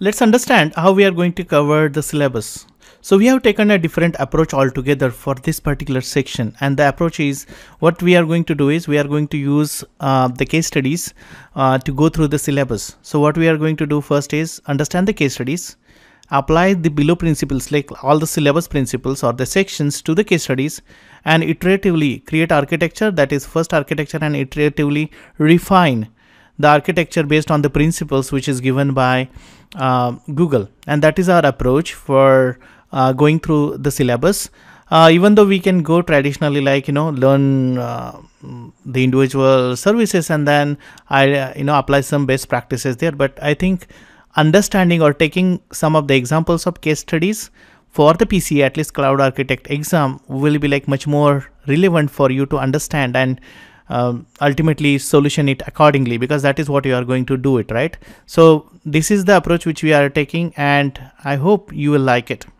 Let's understand how we are going to cover the syllabus. So we have taken a different approach altogether for this particular section and the approach is what we are going to do is we are going to use uh, the case studies uh, to go through the syllabus. So what we are going to do first is understand the case studies, apply the below principles like all the syllabus principles or the sections to the case studies and iteratively create architecture that is first architecture and iteratively refine the architecture based on the principles which is given by uh, Google. And that is our approach for uh, going through the syllabus. Uh, even though we can go traditionally like you know learn uh, the individual services and then I you know apply some best practices there but I think understanding or taking some of the examples of case studies for the PC at least cloud architect exam will be like much more relevant for you to understand and um, ultimately solution it accordingly because that is what you are going to do it right so this is the approach which we are taking and i hope you will like it